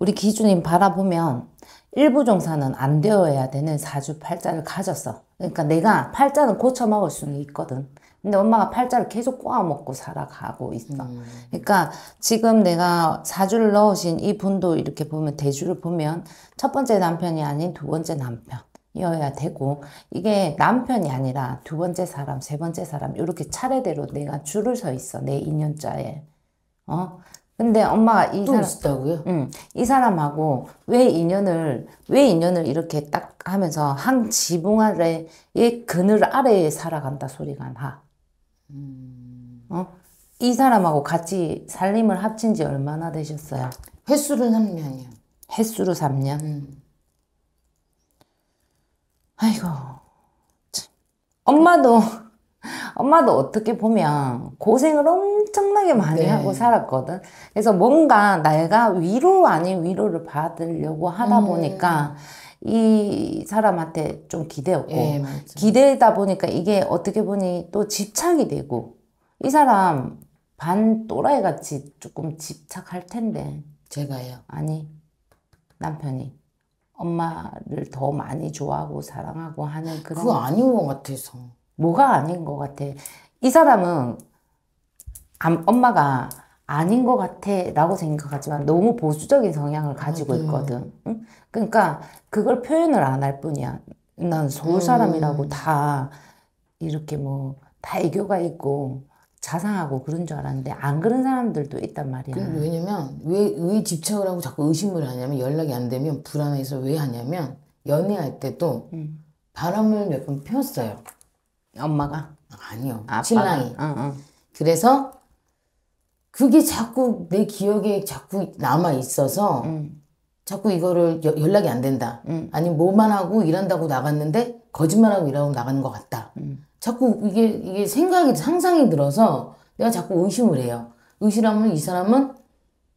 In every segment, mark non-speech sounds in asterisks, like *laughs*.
우리 기준이 바라보면 일부 종사는 안 되어야 되는 사주 팔자를 가졌어. 그러니까 내가 팔자는 고쳐 먹을 수는 있거든. 근데 엄마가 팔자를 계속 꼬아 먹고 살아가고 있어. 음. 그러니까 지금 내가 사주를 넣으신 이 분도 이렇게 보면 대주를 보면 첫 번째 남편이 아닌 두 번째 남편. 이어야 되고 이게 남편이 아니라 두 번째 사람, 세 번째 사람 이렇게 차례대로 내가 줄을 서 있어 내 인연자에 어 근데 엄마가 이 사람 있었다고요? 응, 이 사람하고 왜 인연을 왜 인연을 이렇게 딱 하면서 항 지붕 아래의 그늘 아래에 살아간다 소리가 나. 음... 어? 이 사람하고 같이 살림을 합친 지 얼마나 되셨어요? 횟수로 3년이요. 횟수로 3년? 음. 아이고. 참. 엄마도 엄마도 어떻게 보면 고생을 엄청나게 많이 네. 하고 살았거든. 그래서 뭔가 내가 위로 아닌 위로를 받으려고 하다 음. 보니까 이 사람한테 좀 기대였고 예, 기대다 보니까 이게 어떻게 보니 또 집착이 되고 이 사람 반 또라이 같이 조금 집착할 텐데 제가요? 아니 남편이 엄마를 더 많이 좋아하고 사랑하고 하는 그런 그거 아닌 것 같아서 뭐가 아닌 것 같아. 이 사람은 엄마가 아닌 것 같아 라고 생각하지만 너무 보수적인 성향을 가지고 음. 있거든. 응? 그러니까 그걸 표현을 안 할 뿐이야. 난 서울 음. 사람이라고 음. 다 이렇게 뭐다 애교가 있고 자상하고 그런 줄 알았는데 안 그런 사람들도 있단 말이야. 왜냐면 왜, 왜 집착을 하고 자꾸 의심을 하냐면 연락이 안 되면 불안해서 왜 하냐면 연애할 때도 음. 바람을 몇번 피웠어요. 엄마가? 아니요. 아빠가? 신랑이. 어, 어. 그래서 그게 자꾸 내 기억에 자꾸 남아 있어서 음. 자꾸 이거를 여, 연락이 안 된다. 음. 아니 뭐만 하고 일한다고 나갔는데 거짓말하고 일하고 나가는 것 같다. 음. 자꾸 이게 이게 생각이 상상이 들어서 내가 자꾸 의심을 해요. 의심하면 이 사람은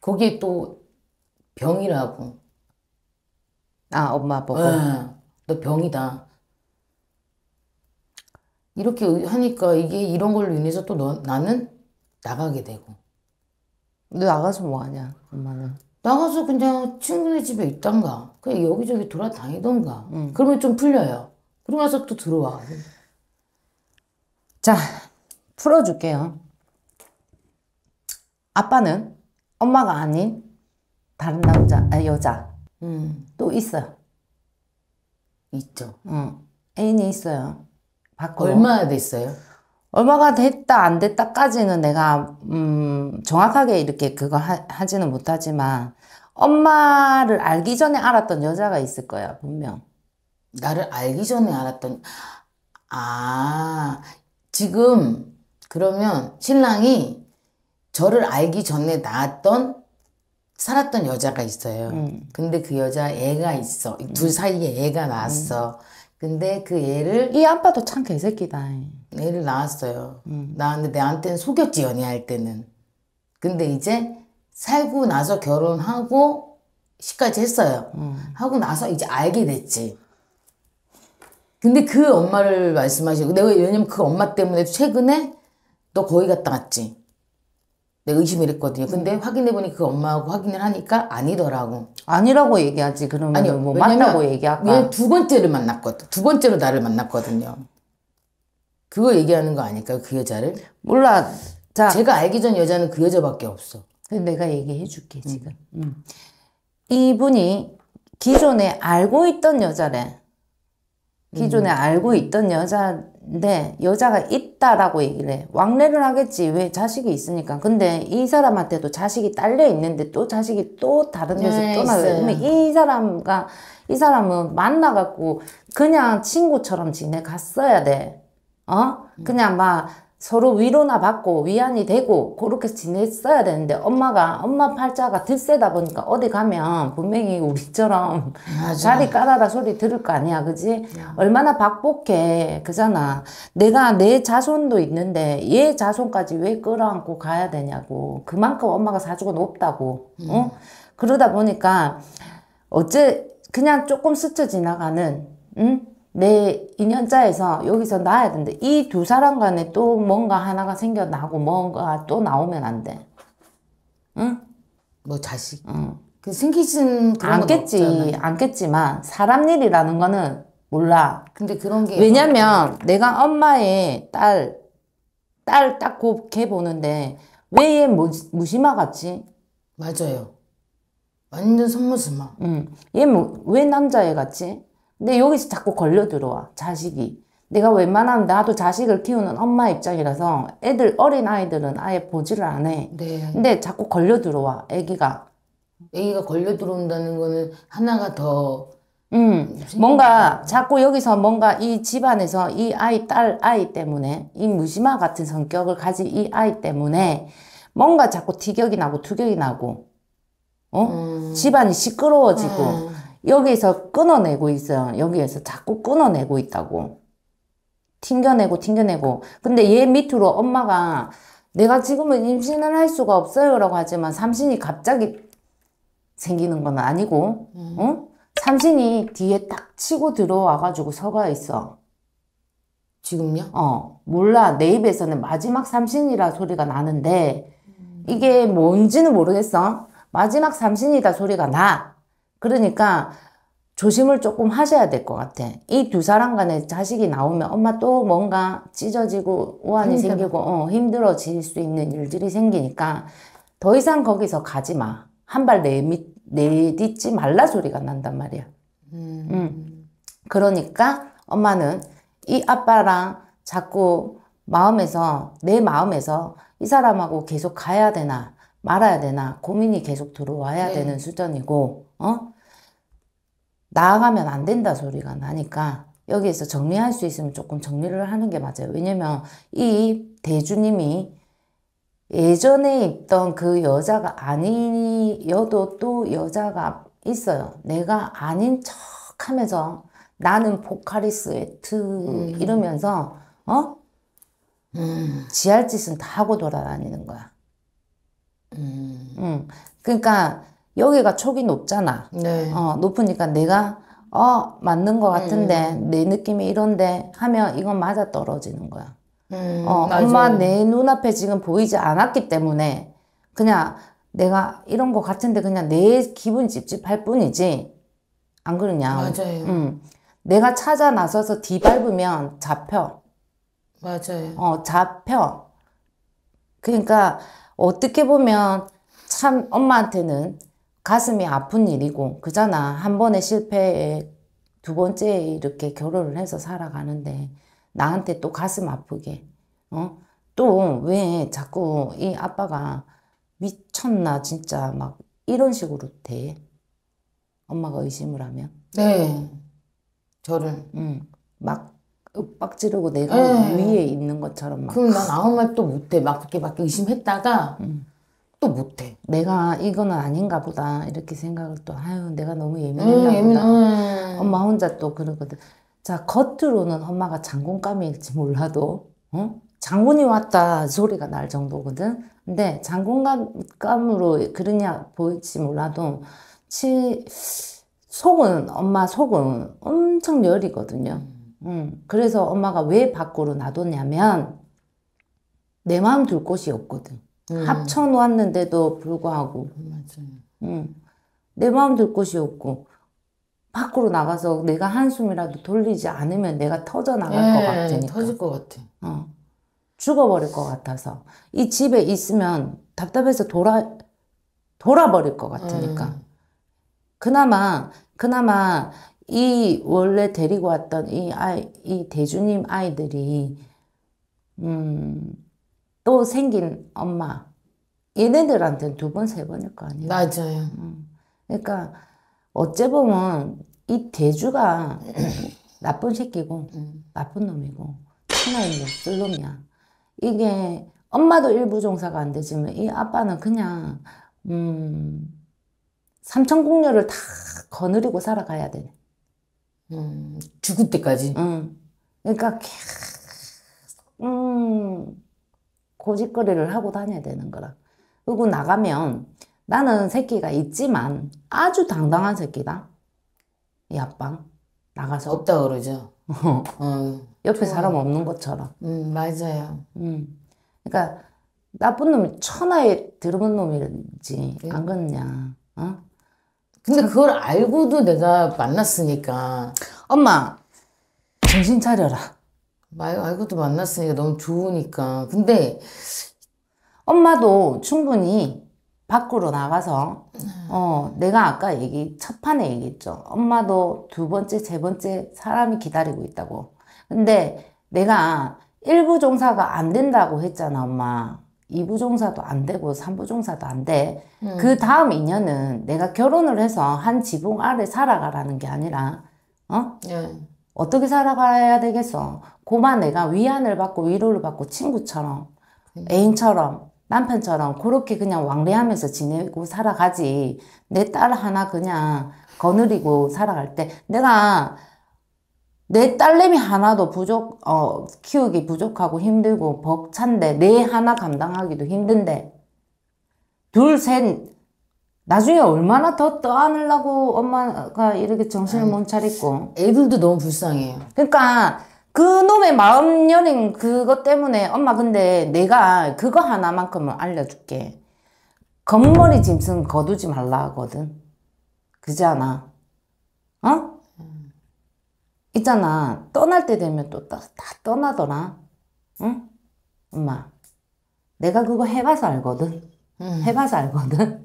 거기에 또 병이라고. 아 엄마 보고. 어, 너 병이다. 이렇게 하니까 이게 이런 걸로 인해서 또 너, 나는 나가게 되고. 너 나가서 뭐하냐, 엄마는? 나가서 그냥 친구네 집에 있던가, 그냥 여기저기 돌아다니던가. 응. 음. 그러면 좀 풀려요. 그러고 나서 또 들어와. 자, 풀어줄게요. 아빠는 엄마가 아닌 다른 남자, 아, 여자. 음. 또 있어요. 있죠. 응. 음. 애인이 있어요. 봤고 얼마 됐어요? 얼마가 됐다 안 됐다까지는 내가 음 정확하게 이렇게 그걸 하, 지는 못하지만 엄마를 알기 전에 알았던 여자가 있을 거야 분명. 나를 알기 전에 알았던 아 지금 그러면 신랑이 저를 알기 전에 낳았던 살았던 여자가 있어요. 음. 근데 그 여자 애가 있어. 둘 음. 사이에 애가 낳았어. 음. 근데 그 애를 이 아빠도 참 개새끼다. 애를 낳았어요. 음. 낳았는데 내한테는 속였지 연애할 때는. 근데 이제 살고 나서 결혼하고 시까지 했어요. 음. 하고 나서 이제 알게 됐지. 근데 그 엄마를 말씀하시고 내가 왜냐면 그 엄마 때문에 최근에 너 거기 갔다 왔지. 내 의심을 했거든요. 근데 음. 확인해보니 그 엄마하고 확인을 하니까 아니더라고. 아니라고 얘기하지. 그러면 아니요, 뭐 만나고 얘기할까? 두 번째를 만났거든. 두 번째로 나를 만났거든요. 그거 얘기하는 거 아닐까요? 그 여자를? 몰라. 자. 제가 알기 전 여자는 그 여자밖에 없어. 내가 얘기해줄게 음. 지금. 음. 음. 이분이 기존에 알고 있던 여자래. 기존에 음. 알고 있던 여자 네, 여자가 있다라고 얘기를 해. 왕래를 하겠지. 왜 자식이 있으니까. 근데 이 사람한테도 자식이 딸려 있는데 또 자식이 또 다른 데서 네, 떠나요. 그러면 이 사람과 이 사람은 만나갖고 그냥 친구처럼 지내갔어야 돼. 어? 그냥 막 서로 위로나 받고 위안이 되고 그렇게 지냈어야 되는데 엄마가 엄마 팔자가 들세다 보니까 어디 가면 분명히 우리처럼 맞아. 자리 까다다 소리 들을 거 아니야 그지 음. 얼마나 박복해 그잖아 내가 내 자손도 있는데 얘 자손까지 왜 끌어안고 가야 되냐고 그만큼 엄마가 사주가 높다고 음. 어? 그러다 보니까 어째 그냥 조금 스쳐 지나가는 응? 내 인연자에서 여기서 나야 된다. 이두 사람 간에 또 뭔가 하나가 생겨나고 뭔가 또 나오면 안 돼. 응? 뭐 자식. 응. 그 생기진 그런 안겠지, 안겠지만 사람 일이라는 거는 몰라. 근데 그런 게 왜냐면 내가 엄마의 딸, 딸딱 곱게 보는데 왜 얘 무심마 같지? 맞아요. 완전 선무스마. 응. 얘왜 뭐, 남자애 같지? 근데 여기서 자꾸 걸려 들어와 자식이 내가 웬만하면 나도 자식을 키우는 엄마 입장이라서 애들 어린 아이들은 아예 보지를 안해 네. 근데 자꾸 걸려 들어와 애기가 애기가 걸려 들어온다는 거는 하나가 더 음, 뭔가 자꾸 여기서 뭔가 이 집안에서 이 아이, 딸 아이 때문에 이 무심아 같은 성격을 가진 이 아이 때문에 뭔가 자꾸 티격이 나고 투격이 나고 어? 음. 집안이 시끄러워지고 음. 여기서 끊어내고 있어요. 여기에서 자꾸 끊어내고 있다고. 튕겨내고 튕겨내고. 근데 얘 밑으로 엄마가 내가 지금은 임신을 할 수가 없어요 라고 하지만 삼신이 갑자기 생기는 건 아니고 음. 응? 삼신이 뒤에 딱 치고 들어와가지고 서가 있어. 지금요? 어 몰라 내 입에서는 마지막 삼신이라 소리가 나는데 음. 이게 뭔지는 모르겠어. 마지막 삼신이다 소리가 나. 그러니까 조심을 조금 하셔야 될 것 같아. 이 두 사람 간에 자식이 나오면 엄마 또 뭔가 찢어지고 우환이 힘들어. 생기고 어, 힘들어질 수 있는 일들이 생기니까 더 이상 거기서 가지 마. 한 발내딛 내딛, 말라 소리가 난단 말이야. 음. 음. 그러니까 엄마는 이 아빠랑 자꾸 마음에서 내 마음에서 이 사람하고 계속 가야 되나 말아야 되나 고민이 계속 들어와야 네. 되는 수준이고 어? 나아가면 안 된다 소리가 나니까 여기에서 정리할 수 있으면 조금 정리를 하는 게 맞아요. 왜냐면 이 대주님이 예전에 있던 그 여자가 아니어도 또 여자가 있어요. 내가 아닌 척 하면서 나는 보카리스 에트 음. 이러면서 어? 음. 지할 짓은 다 하고 돌아다니는 거야. 음. 음. 음. 그러니까 여기가 촉이 높잖아. 네. 어, 높으니까 내가 어 맞는 것 같은데 음, 음. 내 느낌이 이런데 하면 이건 맞아 떨어지는 거야. 음, 어, 맞아. 엄마 내 눈앞에 지금 보이지 않았기 때문에 그냥 내가 이런 것 같은데 그냥 내 기분 찝찝할 뿐이지 안 그러냐? 맞아요. 음. 내가 찾아 나서서 뒤밟으면 잡혀. 맞아요. 어 잡혀. 그러니까 어떻게 보면 참 엄마한테는 가슴이 아픈 일이고 그잖아. 한 번의 실패에 두 번째 이렇게 결혼을 해서 살아가는데 나한테 또 가슴 아프게 어? 또 왜 자꾸 이 아빠가 미쳤나 진짜 막 이런 식으로 돼. 엄마가 의심을 하면. 네. 저를. 응. 막 윽박지르고 내가 네. 위에 있는 것처럼 막. 그럼 난 아무 말도 못해. 막 그렇게 막 의심했다가 응. 또 못해. 내가 이거는 아닌가 보다 이렇게 생각을 또 아유 내가 너무 예민했나 음, 보다. 음. 엄마 혼자 또 그러거든. 자 겉으로는 엄마가 장군감일지 몰라도 어? 장군이 왔다 소리가 날 정도거든. 근데 장군감으로 그러냐 보일지 몰라도 치 속은 엄마 속은 엄청 열이거든요. 음. 음, 그래서 엄마가 왜 밖으로 놔뒀냐면 내 마음 둘 곳이 없거든. 음. 네. 합쳐 놓았는데도 불구하고 음. 내 마음 들 곳이 없고 밖으로 나가서 내가 한숨이라도 돌리지 않으면 내가 터져 나갈 예, 것 네, 같으니까 터질 것 같아. 어. 죽어버릴 것 같아서 이 집에 있으면 답답해서 돌아 돌아버릴 것 같으니까 음. 그나마 그나마 이 원래 데리고 왔던 이 아이 이 대주님 아이들이 음또 생긴 엄마 얘네들한테는 두 번, 세 번일 거 아니에요. 맞아요. 음. 그러니까 어째 보면 이 대주가 *clears throat* 나쁜 새끼고 음. 나쁜 놈이고 친아이 못쓸 놈이야. 이게 엄마도 일부 종사가 안 되지만 이 아빠는 그냥 음 삼천국녀를 다 거느리고 살아가야 돼. 음, 죽을 때까지. 음. 그러니까 계속 음 고집거리를 하고 다녀야 되는 거라. 그리고 나가면 나는 새끼가 있지만 아주 당당한 새끼다. 이 아빠 나가서 없다 그러죠. *laughs* 어, 옆에 좋아요. 사람 없는 것처럼. 음 맞아요. 음 그러니까 나쁜 놈이 천하에 들어본 놈이지 네. 안 그러냐. 어? 근데 그걸 알고도 내가 만났으니까 엄마 정신 차려라. 말, 아, 이고도 만났으니까 너무 좋으니까. 근데 엄마도 충분히 밖으로 나가서 어 내가 아까 얘기 첫 판에 얘기했죠. 엄마도 두 번째 세 번째 사람이 기다리고 있다고. 근데 내가 일부 종사가 안 된다고 했잖아 엄마. 2부 종사도 안 되고 3부 종사도 안 돼. 음. 그 다음 인연은 내가 결혼을 해서 한 지붕 아래 살아가라는 게 아니라 어? 예. 어떻게 살아가야 되겠어? 고만 내가 위안을 받고 위로를 받고 친구처럼 네. 애인처럼 남편처럼 그렇게 그냥 왕래하면서 지내고 살아가지 내 딸 하나 그냥 거느리고 살아갈 때 내가 내 딸내미 하나도 부족 어 키우기 부족하고 힘들고 벅찬데 내 하나 감당하기도 힘든데 둘셋 나중에 얼마나 더 떠안으려고 엄마가 이렇게 정신을 못 차리고. 애들도 너무 불쌍해요. 그러니까 그 놈의 마음 여린 그것 때문에 엄마 근데 내가 그거 하나만큼은 알려줄게. 겉머리 짐승 거두지 말라 하거든. 그잖아. 어? 있잖아. 떠날 때 되면 또 다 떠나더라. 응? 엄마. 내가 그거 해봐서 알거든. 해봐서 알거든.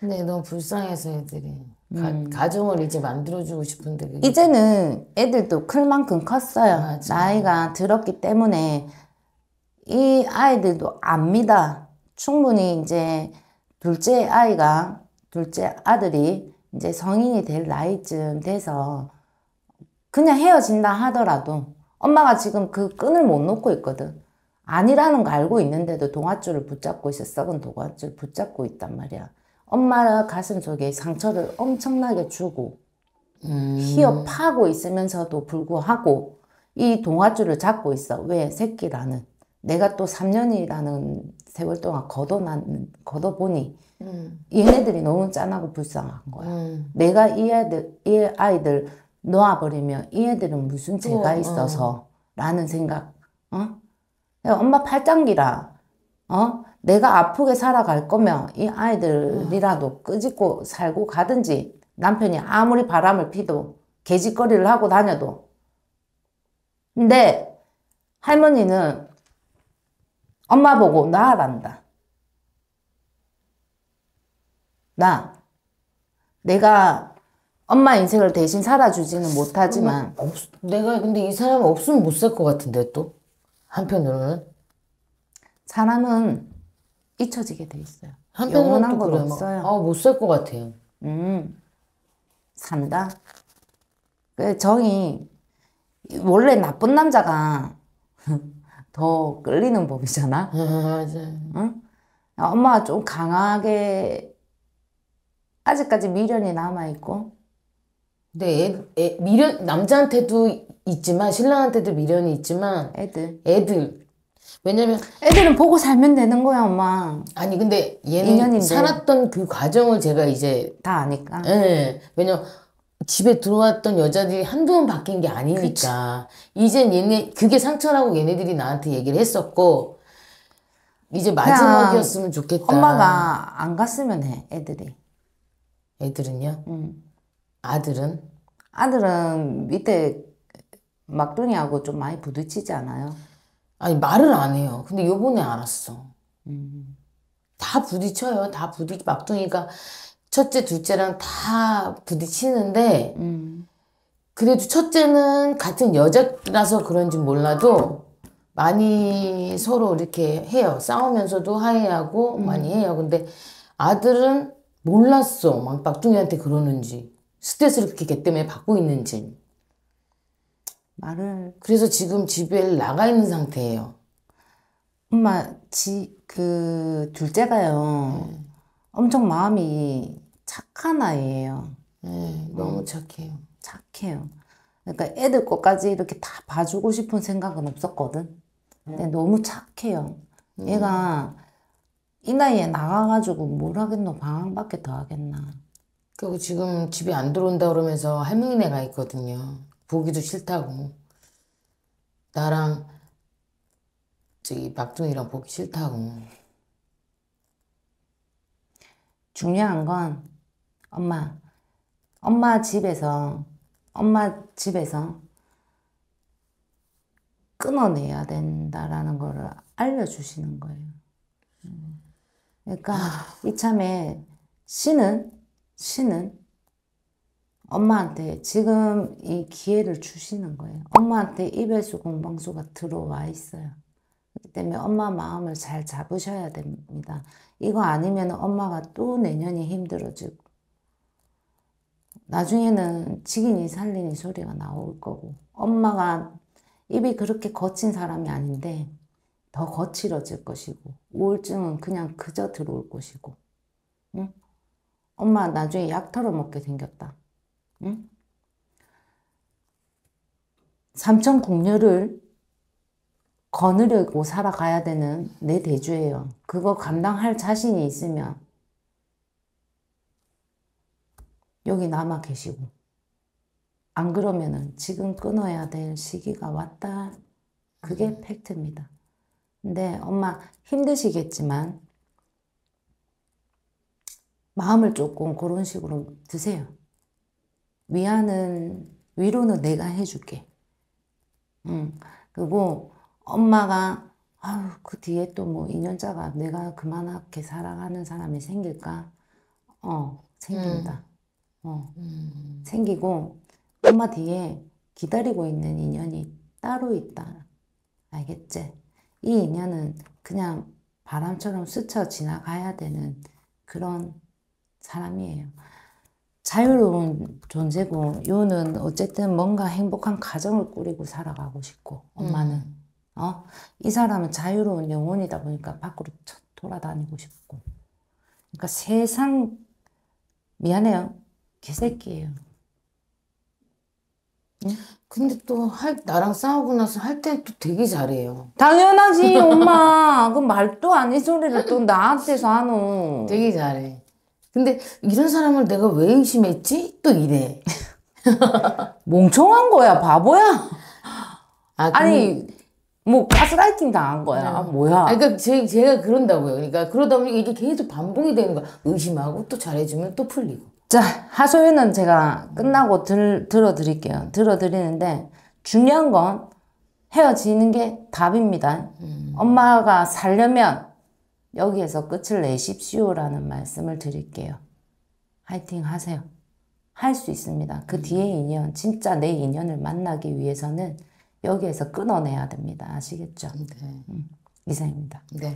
근데 너무 불쌍해서 애들이 가, 음. 가정을 이제 만들어주고 싶은데 그게. 이제는 애들도 클 만큼 컸어요. 맞아. 나이가 들었기 때문에 이 아이들도 압니다. 충분히 이제 둘째 아이가 둘째 아들이 이제 성인이 될 나이쯤 돼서 그냥 헤어진다 하더라도 엄마가 지금 그 끈을 못 놓고 있거든. 아니라는 거 알고 있는데도 동아줄을 붙잡고 있어. 썩은 동아줄 붙잡고 있단 말이야. 엄마가 가슴 속에 상처를 엄청나게 주고 희 히어 파고 있으면서도 불구하고 이 동화줄을 잡고 있어. 왜? 새끼라는. 내가 또 3년이라는 세월 동안 걷어난, 걷어보니 음. 얘네들이 너무 짠하고 불쌍한 거야. 음. 내가 이 아이들, 이 아이들 놓아버리면 이 애들은 무슨 죄가 어, 어. 있어서 어, 라는 생각. 어? 엄마 팔짱기라. 어? 내가 아프게 살아갈 거면 이 아이들이라도 끄집고 살고 가든지 남편이 아무리 바람을 피도 개짓거리를 하고 다녀도 근데 할머니는 엄마 보고 나란다. 나. 내가 엄마 인생을 대신 살아주지는 못하지만 없, 내가 근데 이 사람 없으면 못 살 것 같은데 또 한편으로는 사람은 잊혀지게 돼 있어요. 영원한 건 없어요. 아, 못살 것 같아요. 음, 산다. 그 정이 원래 나쁜 남자가 *laughs* 더 끌리는 법이잖아. 아, 응? 엄마좀 강하게 아직까지 미련이 남아 있고. 근데 애, 애, 미련 남자한테도 있지만 신랑한테도 미련이 있지만 애들 애들 왜냐면 애들은 보고 살면 되는 거야 엄마 아니 근데 얘는 인연인데. 살았던 그 과정을 제가 이제 다 아니까 예 왜냐면 집에 들어왔던 여자들이 한두 번 바뀐 게 아니니까 이젠 얘네 그게 상처라고 얘네들이 나한테 얘기를 했었고 이제 마지막이었으면 좋겠다 엄마가 안 갔으면 해 애들이 애들은요? 응. 아들은? 아들은 밑에 막둥이하고 좀 많이 부딪히지 않아요? 아니 말을 안 해요. 근데 요번에 알았어. 음. 다 부딪혀요. 다 부딪 막둥이가 첫째, 둘째랑 다 부딪히는데 음. 그래도 첫째는 같은 여자라서 그런지 몰라도 많이 서로 이렇게 해요. 싸우면서도 화해하고 음. 많이 해요. 근데 아들은 몰랐어. 막 막둥이한테 그러는지 스트레스를 그렇게 걔 때문에 받고 있는지. 말을 그래서 지금 집에 나가 있는 상태예요. 엄마 지그 둘째가요 네. 엄청 마음이 착한 아이예요. 네, 너무 음, 착해요. 착해요. 그러니까 애들 것까지 이렇게 다 봐주고 싶은 생각은 없었거든. 근데 음. 너무 착해요. 음. 얘가 이 나이에 나가가지고 뭘 하겠노 방학밖에 더 하겠나. 그리고 지금 집에 안 들어온다 그러면서 할머니네가 있거든요. 보기도 싫다고. 나랑 저기 박둥이랑 보기 싫다고. 중요한 건 엄마, 엄마 집에서, 엄마 집에서 끊어내야 된다라는 거를 알려주시는 거예요. 그러니까 아. 이참에 신은, 신은 엄마한테 지금 이 기회를 주시는 거예요. 엄마한테 이배수 공방수가 들어와 있어요. 그렇기 때문에 엄마 마음을 잘 잡으셔야 됩니다. 이거 아니면 엄마가 또 내년이 힘들어지고 나중에는 직인이 살리니 소리가 나올 거고 엄마가 입이 그렇게 거친 사람이 아닌데 더 거칠어질 것이고 우울증은 그냥 그저 들어올 것이고 응? 엄마 나중에 약 털어먹게 생겼다. 삼천 궁녀를거느려고 살아가야 되는 내 대주예요. 그거 감당할 자신이 있으면 여기 남아 계시고 안 그러면은 지금 끊어야 될 시기가 왔다. 그게 음. 팩트입니다. 근데 엄마 힘드시겠지만 마음을 조금 그런 식으로 드세요. 위안은 위로는 내가 해줄게. 응. 그리고 엄마가 아유 그 뒤에 또뭐 2년짜가 내가 그만하게 사랑하는 사람이 생길까? 어 생긴다. 음. 어 음. 생기고 엄마 뒤에 기다리고 있는 인연이 따로 있다. 알겠지? 이 인연은 그냥 바람처럼 스쳐 지나가야 되는 그런 사람이에요. 자유로운 존재고 요는 어쨌든 뭔가 행복한 가정을 꾸리고 살아가고 싶고 엄마는 음. 어이 사람은 자유로운 영혼이다 보니까 밖으로 돌아다니고 싶고 그러니까 세상 미안해요 개새끼예요. 근데 또 할, 나랑 싸우고 나서 할 때 또 되게 잘해요. 당연하지 엄마 그 말도 아닌 소리를 또 나한테서 하노. 되게 잘해. 근데 이런 사람을 내가 왜 의심했지? 또 이래. *laughs* 멍청한 거야, 바보야. 아, 아니, 뭐 가스라이팅 당한 거야. 아, 뭐야. 아니, 그러니까 제, 제가 그런다고요. 그러니까 그러다 보니 이게 계속 반복이 되는 거야. 의심하고 또 잘해주면 또 풀리고. 자, 하소연은 제가 끝나고 들, 들어드릴게요. 들어드리는데 중요한 건 헤어지는 게 답입니다. 음. 엄마가 살려면 여기에서 끝을 내십시오라는 말씀을 드릴게요. 화이팅 하세요. 할 수 있습니다. 그 음. 뒤에 인연, 진짜 내 인연을 만나기 위해서는 여기에서 끊어내야 됩니다. 아시겠죠? 네. 음, 이상입니다. 네.